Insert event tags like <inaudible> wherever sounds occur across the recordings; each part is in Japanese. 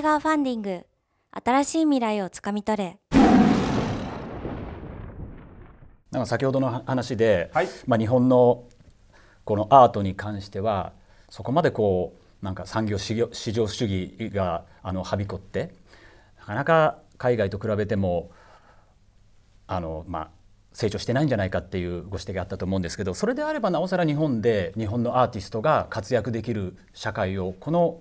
映画ファンディング新しい未来をつかみ取れなんか先ほどの話で、はい、まあ、日本のこのアートに関してはそこまでこうなんか産業市場主義があのはびこってなかなか海外と比べてもあの、まあ、成長してないんじゃないかっていうご指摘があったと思うんですけどそれであればなおさら日本で日本のアーティストが活躍できる社会をこの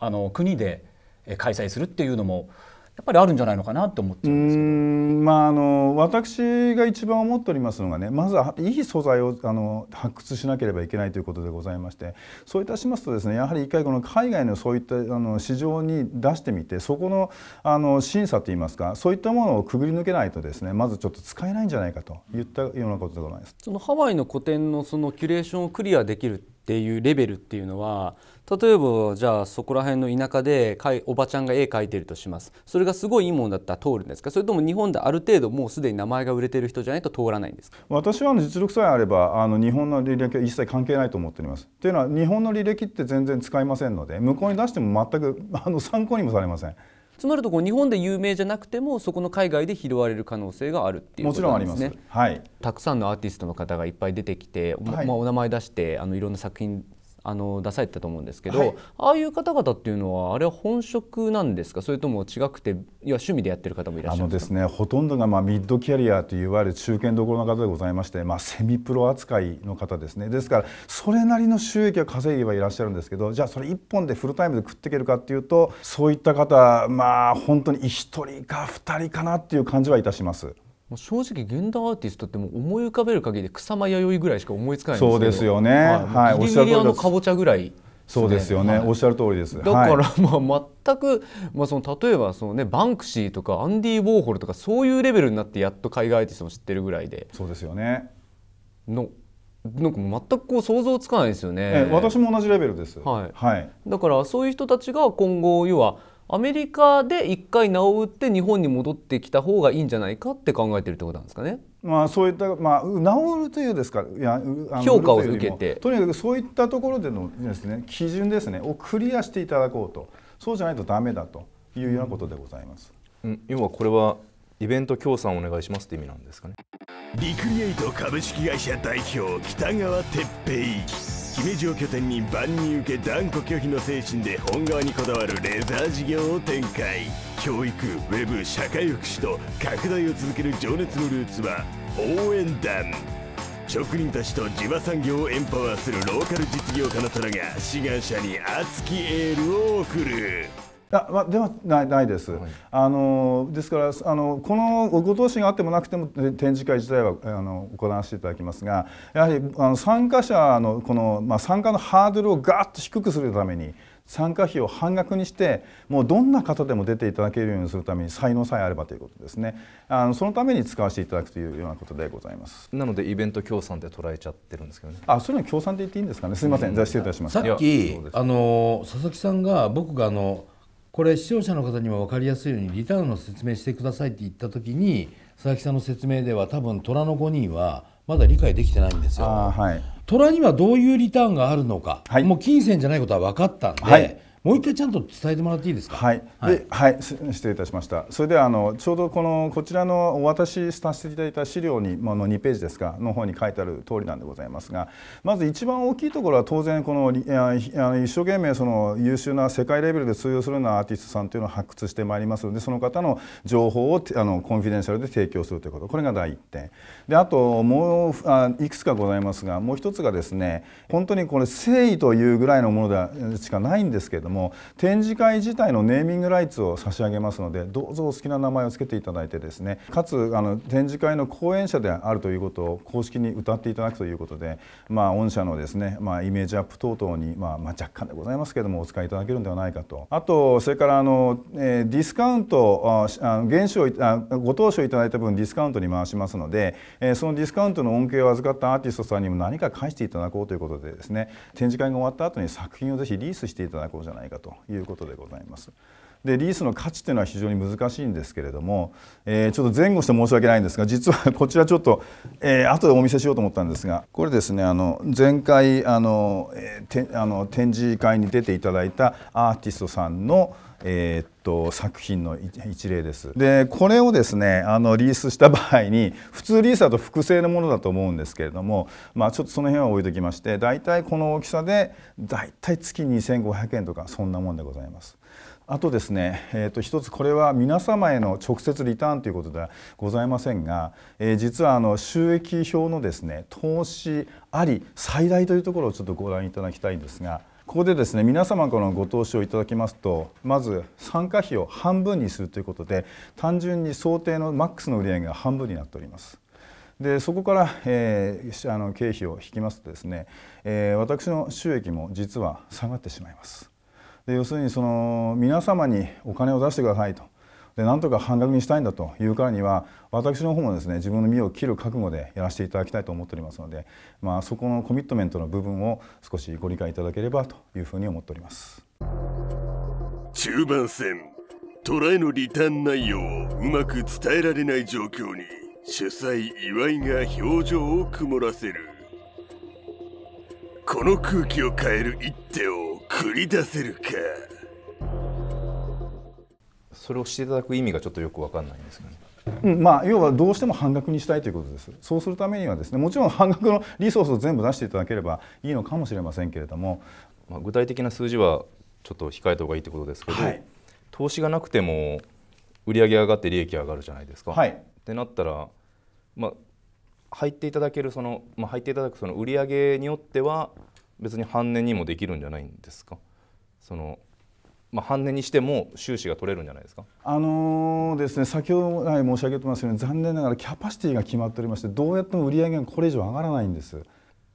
あの国で開催するっていうのもやっぱりあるんじゃないのかなと思っちゃうんまあ、あの私が一番思っておりますのがねまずはいい素材をあの発掘しなければいけないということでございましてそういたしますとですねやはり一回この海外のそういったあの市場に出してみてそこのあの審査といいますかそういったものをくぐり抜けないとですねまずちょっと使えないんじゃないかといったようなことでございます。そのハワイの個展のそのキュレーションをクリアできるっていうレベルっていうのは例えばじゃあそこら辺の田舎でおばちゃんが絵描いてるとしますそれがすごいいいものだったら通るんですかそれとも日本である程度もうすでに名前が売れてる人じゃないと通らないんですか私は実力さえあればあの日本の履歴は一切関係ないと思っておりますっていうのは日本の履歴って全然使いませんので向こうに出しても全くあの参考にもされませんつまりとこう日本で有名じゃなくてもそこの海外で拾われる可能性があるっていうことなんですね。もちろんあります。はい。たくさんのアーティストの方がいっぱい出てきて、はい、まあお名前出してあのいろんな作品あの出されてたと思うんですけど、はい、ああいう方々っていうのはあれは本職なんですかそれとも違くていや趣味でやってる方もいらっしゃるんですかあのです、ね、ほとんどがまあミッドキャリアといわゆる中堅どころの方でございまして、まあ、セミプロ扱いの方ですねですからそれなりの収益は稼いではいらっしゃるんですけどじゃあそれ1本でフルタイムで食っていけるかっていうとそういった方まあ本当に1人か2人かなっていう感じはいたします。もう正直現代アーティストってもう思い浮かべる限り草間弥生ぐらいしか思いつかないそうですよね、はい、ギリギリあのかぼちゃぐらいそうですよね、はい、おっしゃる通りですだから、まあ、全く、まあ、その例えばその、ね、バンクシーとかアンディ・ウォーホルとかそういうレベルになってやっと海外アーティストも知ってるぐらいでそうですよねのなんか全くこう想像つかないですよね、私も同じレベルです、はいはい、だからそういう人たちが今後要はアメリカで一回名を売って日本に戻ってきた方がいいんじゃないかって考えてるってことなんですかね。まあ、そういった、まあ、名を売るというですかいや評価を受けてとにかくそういったところでのですね基準ですねをクリアしていただこうとそうじゃないとダメだというようなことでございます。うん、要はこれはイベント協賛お願いしますって意味なんですかね。リクリエイト株式会社代表北川哲平姫路を拠点に万人受け断固拒否の精神で本側にこだわるレザー事業を展開教育ウェブ社会福祉と拡大を続ける情熱のルーツは応援団職人たちと地場産業をエンパワーするローカル実業家の虎が志願者に熱きエールを送るあ、まあ、ではないないです、はい、あのですからあのこのご投資があってもなくても展示会自体はあの行わせていただきますがやはりあの参加者のこの、まあ、参加のハードルをガーッと低くするために参加費を半額にしてもうどんな方でも出ていただけるようにするために才能さえあればということですねあのそのために使わせていただくというようなことでございますなのでイベント協賛で捉えちゃってるんですけどねあそれは協賛で言っていいんですかねすみません、うん、じゃ失礼いたしますさっきあの佐々木さんが僕があのこれ視聴者の方にも分かりやすいようにリターンの説明してくださいって言った時に佐々木さんの説明では多分虎の5人はまだ理解できてないんですよ。はい、虎にはどういうリターンがあるのか、はい、もう金銭じゃないことは分かったんで、はいもう一回ちゃんと伝えてもらっていいですか。はい、はい、はい、失礼いたしました。それではあのちょうどこのこちらのお渡しさせていただいた資料にまあの2ページですかの方に書いてある通りなんでございますが、まず一番大きいところは当然この一生懸命その優秀な世界レベルで通用するようなアーティストさんというのを発掘してまいりますので、その方の情報をあのコンフィデンシャルで提供するということ、これが第一点。であともうあいくつかございますが、もう一つがですね、本当にこれ誠意というぐらいのものでしかないんですけれども。も展示会自体のネーミングライツを差し上げますのでどうぞお好きな名前を付けていただいてですねかつあの展示会の講演者であるということを公式に歌っていただくということで、まあ、御社のですね、まあ、イメージアップ等々に、まあ、まあ、若干でございますけどもお使いいただけるんではないかとあとそれからあの、えー、ディスカウントあ原資をあご当初いただいた分ディスカウントに回しますので、えー、そのディスカウントの恩恵を預かったアーティストさんにも何か返していただこうということでですね展示会が終わった後に作品をぜひリースしていただこうじゃないかないかということでございます。でリースの価値というのは非常に難しいんですけれども、えー、ちょっと前後して申し訳ないんですが実はこちらちょっと、えー、後でお見せしようと思ったんですがこれですねあの前回あの、えー、てあの展示会に出ていただいたアーティストさんの、えー、っと作品の一例です。でこれをですねあのリースした場合に普通リースだと複製のものだと思うんですけれども、まあ、ちょっとその辺は置いときまして大体この大きさでたい月2500円とかそんなもんでございます。あとですね、えー、と一つこれは皆様への直接リターンということではございませんが、えー、実はあの収益表のですね投資あり最大というところをちょっとご覧いただきたいんですが。ここでですね皆様からのご投資をいただきますとまず参加費を半分にするということで単純に想定のマックスの売上が半分になっております。でそこから、えー、あの経費を引きますとですね、えー、私の収益も実は下がってしまいます。で要するにその皆様にお金を出してくださいとでなんとか半額にしたいんだというからには私の方もですね自分の身を切る覚悟でやらせていただきたいと思っておりますので、まあ、そこのコミットメントの部分を少しご理解いただければというふうに思っております中盤戦トライのリターン内容をうまく伝えられない状況に主催岩井が表情を曇らせるこの空気を変える一手を繰り出せるかそれをしていただく意味がちょっとよく分かんないんですけど、ね、うんまあ、要はどうしても半額にしたいということですそうするためにはですねもちろん半額のリソースを全部出していただければいいのかもしれませんけれども、まあ、具体的な数字はちょっと控えた方がいいということですけど、はい、投資がなくても売上上がって利益上がるじゃないですか。はい、ってなったら、まあ、入っていただけるその、まあ、入っていただくその売上によっては別に半年にもできるんじゃないんですかそのまあ、半値にしても収支が取れるんじゃないですか、あのー、ですね、先ほど申し上げてますように残念ながらキャパシティが決まっておりましてどうやっても売上がこれ以上上がらないんです。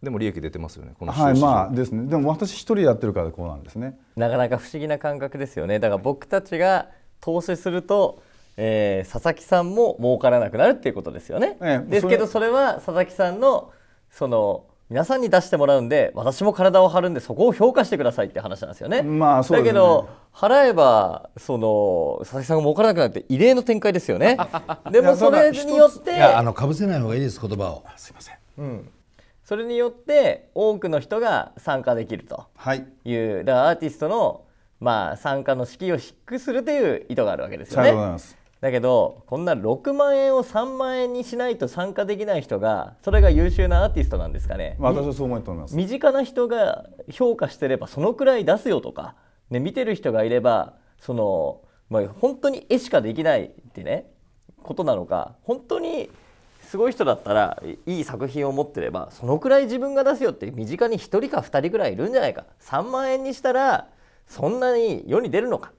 でも利益出てますよね。このはい、まあですね。でも私一人やってるからこうなんですね。なかなか不思議な感覚ですよね。だから僕たちが投資すると、えー、佐々木さんも儲からなくなるっていうことですよね。ええ、ですけどそれは佐々木さんのその皆さんに出してもらうんで私も体を張るんでそこを評価してくださいって話なんですよね。まあそう、ね、だけど払えばその佐々木さんが儲からなくなって異例の展開ですよね。<laughs> でもそれによってあのぶせない方がいいです言葉を。すいません。うん。それによって多くの人が参加できるという、はい、だからアーティストのまあ参加の式を低くするという意図があるわけですよね。だけどこんな6万円を3万円にしないと参加できない人がそれが優秀なアーティストなんですかね、私はそう思います身近な人が評価してればそのくらい出すよとか、ね、見てる人がいればその、まあ、本当に絵しかできないってねことなのか本当にすごい人だったらいい作品を持ってればそのくらい自分が出すよって身近に1人か2人くらいいるんじゃないか3万円にしたらそんなに世に出るのか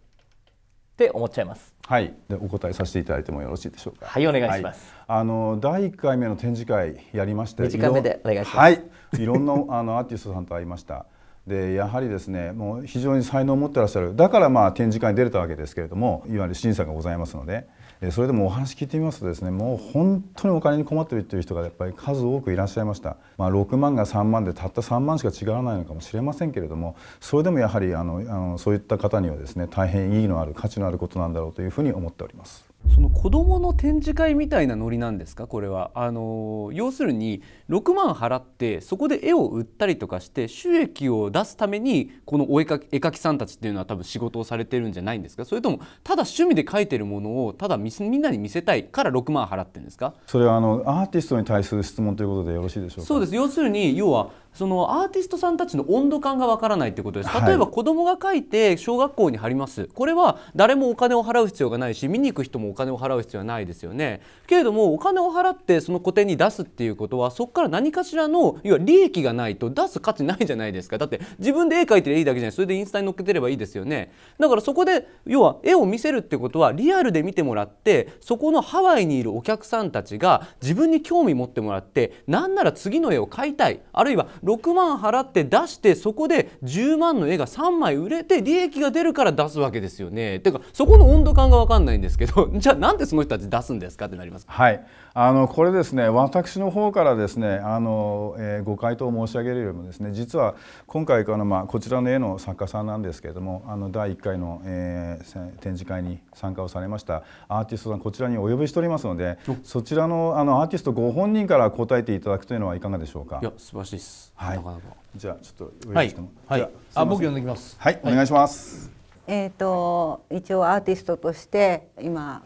って思っちゃいます。はい、でお答えさせていただいてもよろしいでしょうか。はい、お願いします。はい、あの第一回目の展示会やりまして、短目でお願いします。はい、いろんな <laughs> あのアーティストさんと会いました。でやはりですねもう非常に才能を持ってらっしゃるだからまあ展示会に出れたわけですけれどもいわゆる審査がございますのでそれでもお話聞いてみますとですねもう本当にお金に困ってるっていう人がやっぱり数多くいらっしゃいました、まあ、6万が3万でたった3万しか違わないのかもしれませんけれどもそれでもやはりあのあのそういった方にはですね大変意義のある価値のあることなんだろうというふうに思っております。その子どもの展示会みたいなノリなんですかこれはあの要するに6万払ってそこで絵を売ったりとかして収益を出すためにこのお絵か絵描きさんたちっていうのは多分仕事をされてるんじゃないんですかそれともただ趣味で描いてるものをただみんなに見せたいから6万払ってるんですかそれはあのアーティストに対する質問ということでよろしいでしょうかそうです要するに要はそのアーティストさんたちの温度感がわからないってことです例えば子供が書いて小学校に貼ります、はい、これは誰もお金を払う必要がないし見に行く人もお金を払う必要はないですよねけれどもお金を払ってその個展に出すっていうことはそこから何かしらの要は利益がないと出す価値ないじゃないですかだって自分で絵描いてりゃいいだけじゃないそれでインスタに載っけてればいいですよねだからそこで要は絵を見せるってことはリアルで見てもらってそこのハワイにいるお客さんたちが自分に興味持ってもらってなんなら次の絵を買いたいあるいは6万払って出してそこで10万の絵が3枚売れて利益が出るから出すわけですよね。ていうかそこの温度感が分かんないんですけど <laughs> じゃあなんでその人たち出すんですかってなりますはいあのこれですね私の方からですねあの、えー、ご回答申し上げるよりもですね実は今回この、まあ、こちらの絵の作家さんなんですけれどもあの第1回の、えー、展示会に参加をされましたアーティストさんこちらにお呼びしておりますのでそちらのあのアーティストご本人から答えていただくというのはいかがでしょうかいや素晴らしいです、はい、なかなかじゃちょっとはい、はい、あ僕呼んできます、はい、はい、お願いします、えーと一応アーティストとして今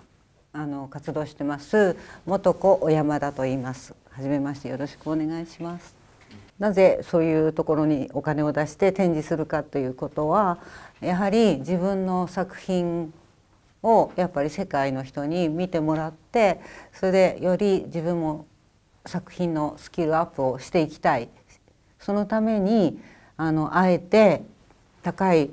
あの活動してます元子小山田と言います。初めましてよろしくお願いします。なぜそういうところにお金を出して展示するかということはやはり自分の作品をやっぱり世界の人に見てもらってそれでより自分も作品のスキルアップをしていきたいそのためにあのあえて高い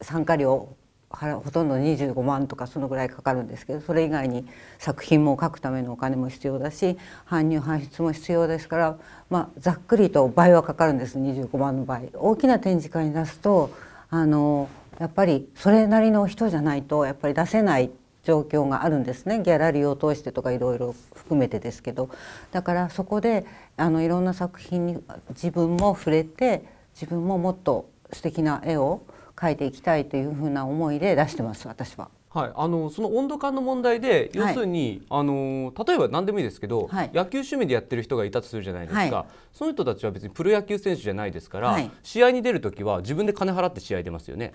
参加料ほとんど25万とかそのぐらいかかるんですけどそれ以外に作品も書くためのお金も必要だし搬入搬出も必要ですから、まあ、ざっくりと倍はかかるんです25万の場合。大きな展示会に出すとあのやっぱりそれなりの人じゃないとやっぱり出せない状況があるんですねギャラリーを通してとかいろいろ含めてですけどだからそこであのいろんな作品に自分も触れて自分ももっと素敵な絵を書いていきたいというふうな思いで出してます私は。はい、あのその温度感の問題で、要するに、はい、あの例えば何でもいいですけど、はい、野球趣味でやってる人がいたとするじゃないですか、はい、その人たちは別にプロ野球選手じゃないですから、試合に出るときは自分で金払って試合出ますよね。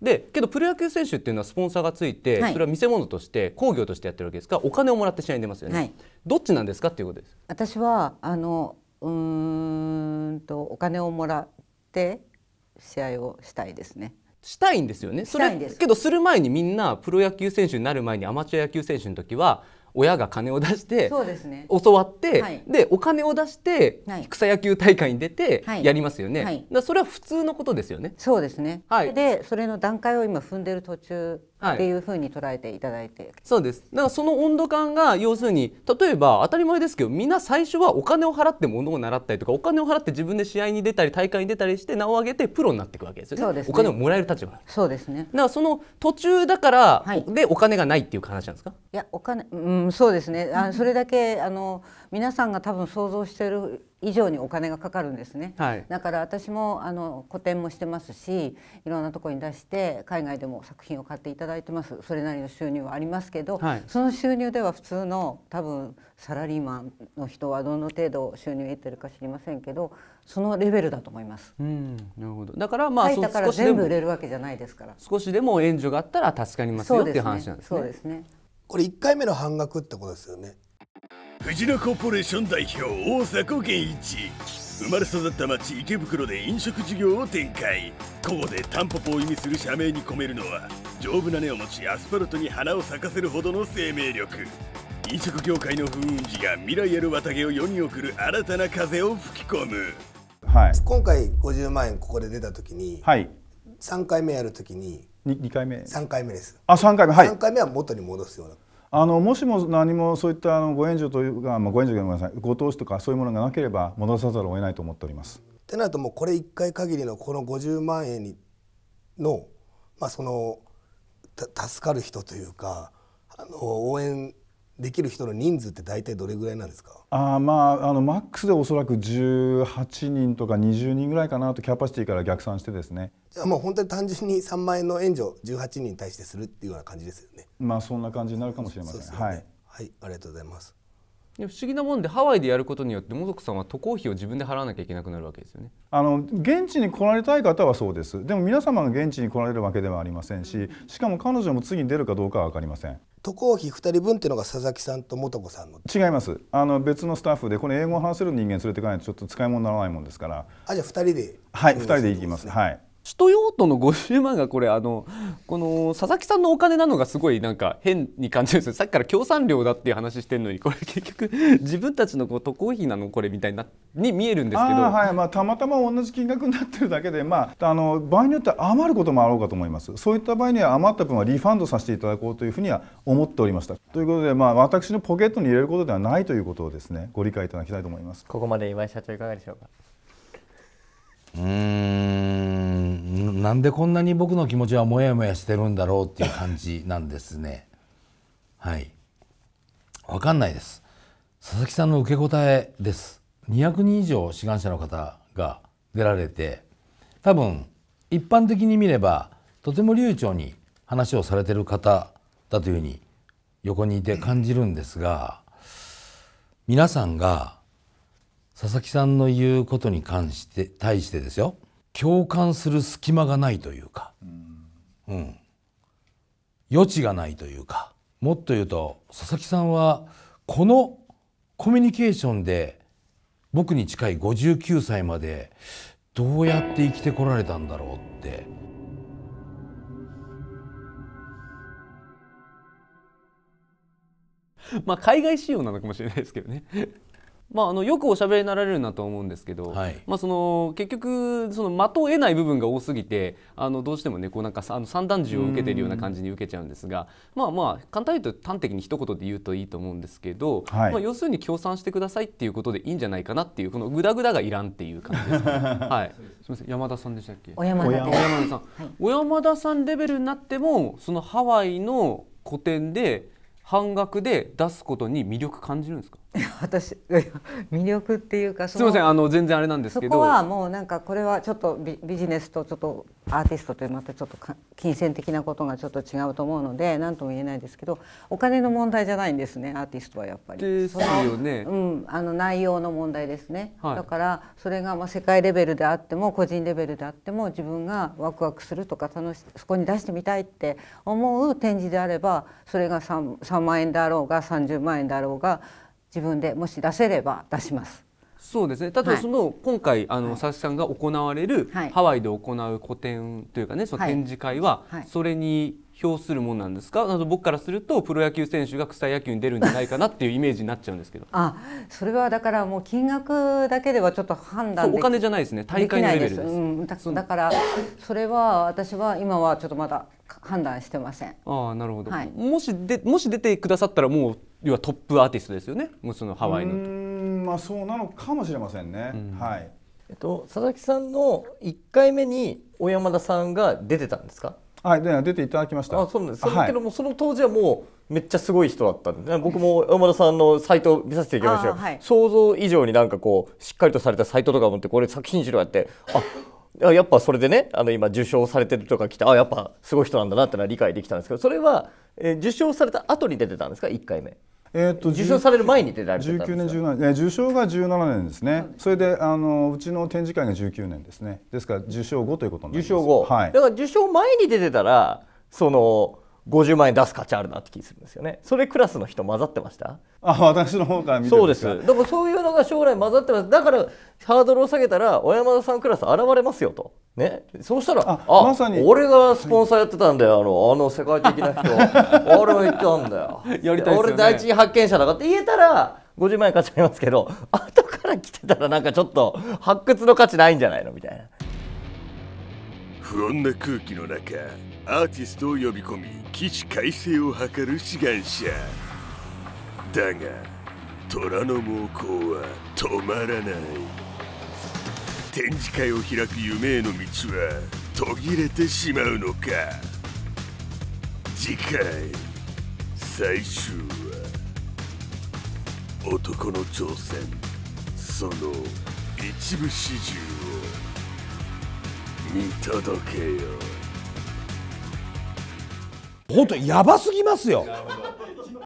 でけどプロ野球選手っていうのはスポンサーがついて、それは見せ物として工業としてやってるわけですからお金をもらって試合に出ますよね、どっちなんですかっていうことです私はあのうんとお金をもらって試合をしたいですね。したいんですよね。それけどする前にみんなプロ野球選手になる前にアマチュア野球選手の時は親が金を出してそうです、ね、教わって、はい、でお金を出して、草野球大会に出てやりますよね、はい、だそれは普通のことですよねそうですね、はい、でそれの段階を今踏んでる途中っていうふうに捉えていただいて、はい、そうですだからその温度感が要するに例えば当たり前ですけどみんな最初はお金を払って物を習ったりとかお金を払って自分で試合に出たり大会に出たりして名を上げてプロになっていくわけですよねそうですねお金をもらえる立場そうですねだからその途中だから、はい、でお金がないっていう話なんですかいやお金うんそうですねあそれだけあの皆さんが多分想像している以上にお金がかかるんですね、はい、だから私もあの個展もしてますしいろんなところに出して海外でも作品を買っていただいてますそれなりの収入はありますけど、はい、その収入では普通の多分サラリーマンの人はどの程度収入を得てるか知りませんけどそのレベルだと思います。うん、なるほど。だからまあ、はい、だから全部売れるわけじゃないですから。少しでも援助があったら助かりますよ、ね、っていう話なんですね。そうですね。これ一回目の半額ってことですよね。藤野コーポレーション代表大迫源一生まれ育った町池袋で飲食事業を展開ここでタンポポを意味する社名に込めるのは丈夫な根を持ちアスファルトに花を咲かせるほどの生命力飲食業界の風雲児が未来ある綿毛を世に送る新たな風を吹き込む、はい、今回50万円ここで出た時に、はい、3回目やる時に 2, 2回目3回目ですあ三回目はい3回目は元に戻すようなあのもしも何もそういったあのご援助というか、まあ、ご援助ごめんなさいご投資とかそういうものがなければ戻さざるを得ないと思っております。ってなるともうこれ1回限りのこの50万円にの,、まあ、その助かる人というかあの応援できる人の人数って大体どれぐらいなんですかあまああのマックスでおそらく18人とか20人ぐらいかなとキャパシティから逆算してですねじゃあもう本当に単純に3万円の援助18人に対してするっていうような感じですよねまあそんな感じになるかもしれません、ね、はい、はい、ありがとうございます不思議なもんでハワイでやることによってもぞくさんは渡航費を自分で払わなきゃいけなくなるわけですよねあの現地に来られたい方はそうですでも皆様が現地に来られるわけではありませんししかも彼女も次に出るかどうかは分かりません渡航費2人分っていうのが佐々木さんと素子さんの違いますあの別のスタッフでこれ英語を話せる人間連れていかないとちょっと使い物にならないもんですからあじゃあ2人ではい2人で行きます、ね、はい首都用途の50万がこれあのこの佐々木さんのお金なのがすごいなんか変に感じるんですよさっきから協賛料だっていう話してるのにこれ結局自分たちのこう渡航費なのこれみたいなに見えるんですけどはいまあ、たまたま同じ金額になってるだけで、まあ、あの場合によっては余ることもあろうかと思いますそういった場合には余った分はリファンドさせていただこうというふうには思っておりましたということで、まあ、私のポケットに入れることではないということをですねご理解いただきたいと思いますここまで岩井社長いかがでしょうかうーんなんでこんなに僕の気持ちはモヤモヤしてるんだろうっていう感じなんですねはいわかんないです佐々木さんの受け答えです200人以上志願者の方が出られて多分一般的に見ればとても流暢に話をされてる方だというふうに横にいて感じるんですが皆さんが佐々木さんの言うことに関して対してですよ共感する隙間がないというか、うん、余地がないというかもっと言うと佐々木さんはこのコミュニケーションで僕に近い59歳までどうやって生きてこられたんだろうってまあ海外仕様なのかもしれないですけどねまあ、あのよくおしゃべりになられるなと思うんですけど、はい、まあ、その結局その的を得ない部分が多すぎてあのどうしてもねこうなんかあの三段銃を受けてるような感じに受けちゃうんですがまあまあ簡単に言うと端的に一言で言うといいと思うんですけど、はい、まあ、要するに協賛してくださいっていうことでいいんじゃないかなっていうこのぐだぐだがいらんっていう感じですね。<laughs> はい、すみません山田さんでしたっけ小山田さん、はい、小山田さんレベルになってもそのハワイの個展で半額で出すことに魅力感じるんですか <laughs> 私魅力っていうかすみませんあの全然あれなんですけどそこはもうなんかこれはちょっとビビジネスとちょっとアーティストというまたちょっと金銭的なことがちょっと違うと思うので何とも言えないですけどお金の問題じゃないんですねアーティストはやっぱり。ですよね。うん、あの内容の問題ですね、はい、だからそれがまあ世界レベルであっても個人レベルであっても自分がワクワクするとか楽しそこに出してみたいって思う展示であればそれが 3, 3万円であろうが30万円であろうが。自分でもし出せれば出します。そうですね。ただその、はい、今回あの、はい、佐々木さんが行われる、はい、ハワイで行う個展というかねその展示会は、はいそれに表するものなんですか。あの僕からするとプロ野球選手が草野球に出るんじゃないかなっていうイメージになっちゃうんですけど。あ、それはだからもう金額だけではちょっと判断お金じゃないですね。大会のレベルです。ですうん、だからそれは私は今はちょっとまだ判断してません。ああ、なるほど。もしでもし出てくださったらもう要はトップアーティストですよねそのハワイのまあそうなのかもしれませんね、うん、はいえっと佐々木さんの一回目に小山田さんが出てたんですかはいで出ていただきましたあそうなんです、けどもその当時はもうめっちゃすごい人だったんで、ね、僕も小山田さんのサイト見させていきましたはい、想像以上になんかこうしっかりとされたサイトとか持ってこれ作品集とやってあやっぱそれでねあの今受賞されてるとか来てあやっぱすごい人なんだなってのは理解できたんですけどそれは、えー、受賞された後に出てたんですか1回目えーと、受賞される前に出られてたん年17年、えー、受賞が17年ですね、それであのうちの展示会が19年ですね、ですから受賞後ということになります受賞後、はい、だから受賞前に出てたら、その50万円出す価値あるなって気するんですよねそれクラスの人混ざってましたあ私の方から見てそうですだからそういうのが将来混ざってますだからハードルを下げたら小山田さんクラス現れますよとねそうしたらあまさに俺がスポンサーやってたんだよあのあの世界的な人俺 <laughs> も言ったんだよやね、俺第一発見者だかって言えたら50万円買っちゃいますけど後から来てたらなんかちょっと発掘の価値ないんじゃないのみたいな。不穏な空気の中アーティストを呼び込み起死回生を図る志願者だが虎の猛攻は止まらない展示会を開く夢への道は途切れてしまうのか次回最終は男の挑戦その一部始終見届けよ本当やばすぎますよ